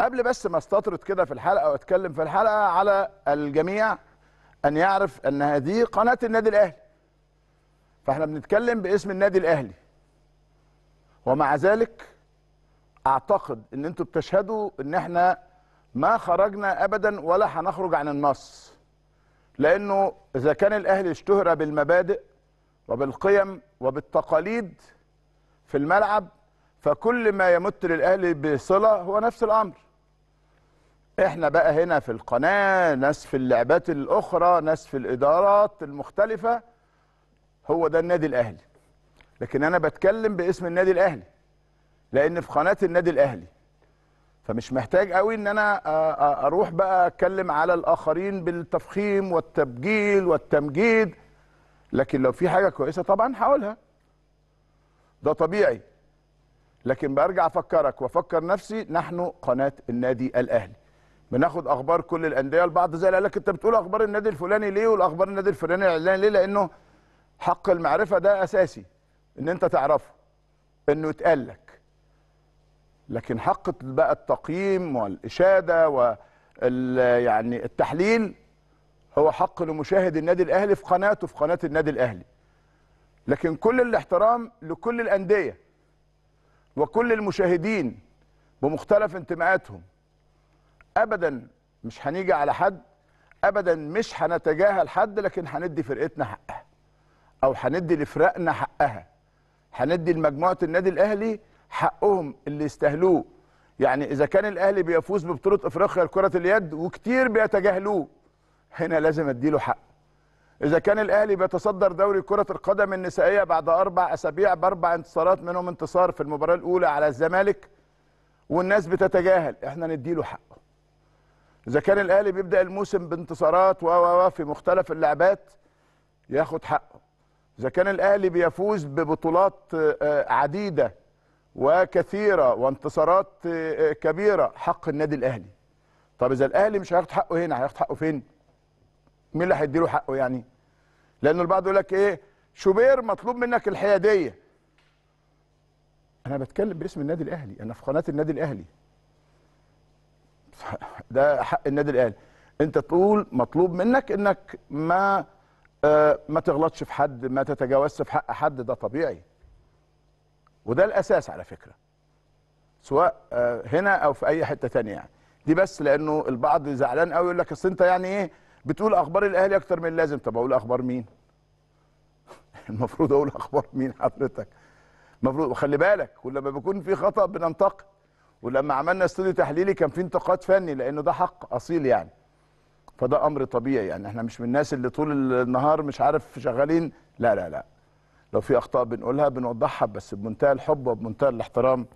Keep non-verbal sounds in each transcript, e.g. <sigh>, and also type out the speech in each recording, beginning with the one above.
قبل بس ما استطرد كده في الحلقه واتكلم في الحلقه على الجميع ان يعرف ان هذه قناه النادي الاهلي فاحنا بنتكلم باسم النادي الاهلي ومع ذلك اعتقد ان انتوا بتشهدوا ان احنا ما خرجنا ابدا ولا هنخرج عن النص لانه اذا كان الاهلي اشتهر بالمبادئ وبالقيم وبالتقاليد في الملعب فكل ما يمت للاهلي بصله هو نفس الامر احنا بقى هنا في القناه ناس في اللعبات الاخرى ناس في الادارات المختلفه هو ده النادي الاهلي لكن انا بتكلم باسم النادي الاهلي لان في قناه النادي الاهلي فمش محتاج قوي ان انا اروح بقى اتكلم على الاخرين بالتفخيم والتبجيل والتمجيد لكن لو في حاجه كويسه طبعا هقولها ده طبيعي لكن برجع افكرك وافكر نفسي نحن قناه النادي الاهلي بناخد اخبار كل الانديه البعض زي قال لك انت بتقول اخبار النادي الفلاني ليه والاخبار النادي الفلاني الاعلان ليه لانه حق المعرفه ده اساسي ان انت تعرفه انه يتقال لك لكن حق بقى التقييم والاشاده و يعني التحليل هو حق لمشاهد النادي الاهلي في قناته في قناه النادي الاهلي لكن كل الاحترام لكل الانديه وكل المشاهدين بمختلف انتماءاتهم ابدا مش هنيجي على حد ابدا مش هنتجاهل حد لكن هندي فرقتنا حقها او هندي لفرقنا حقها هندي لمجموعه النادي الاهلي حقهم اللي يستاهلوه يعني اذا كان الاهلي بيفوز ببطوله افريقيا لكره اليد وكتير بيتجاهلوه هنا لازم اديله حق اذا كان الاهلي بيتصدر دوري كره القدم النسائيه بعد اربع اسابيع باربع انتصارات منهم انتصار في المباراه الاولى على الزمالك والناس بتتجاهل احنا نديله حقه اذا كان الاهلي بيبدا الموسم بانتصارات و في مختلف اللعبات ياخد حقه اذا كان الاهلي بيفوز ببطولات آه، آه، عديده وكثيره وانتصارات آه، كبيره حق النادي الاهلي طب اذا الاهلي مش هياخد حقه هنا هياخد حقه فين مين اللي هيديله حقه يعني لانه البعض يقول لك ايه شوبير مطلوب منك الحياديه انا بتكلم باسم النادي الاهلي انا في قناه النادي الاهلي ده حق النادي الاهلي انت تقول مطلوب منك انك ما آه، ما تغلطش في حد ما تتجاوزش في حق حد ده طبيعي وده الاساس على فكره سواء آه، هنا او في اي حته ثانيه يعني دي بس لانه البعض زعلان قوي يقول لك اصل انت يعني ايه بتقول اخبار الاهلي اكتر من اللازم طب اقول اخبار مين <laughs> المفروض اقول اخبار مين حضرتك المفروض وخلي بالك ولما بيكون في خطا بننتقد ولما عملنا استوديو تحليلي كان في انتقاد فني لانه ده حق اصيل يعني فده امر طبيعي يعني احنا مش من الناس اللي طول النهار مش عارف شغالين لا لا لا لو في اخطاء بنقولها بنوضحها بس بمنتهى الحب وبمنتهى الاحترام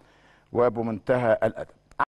وبمنتهى الادب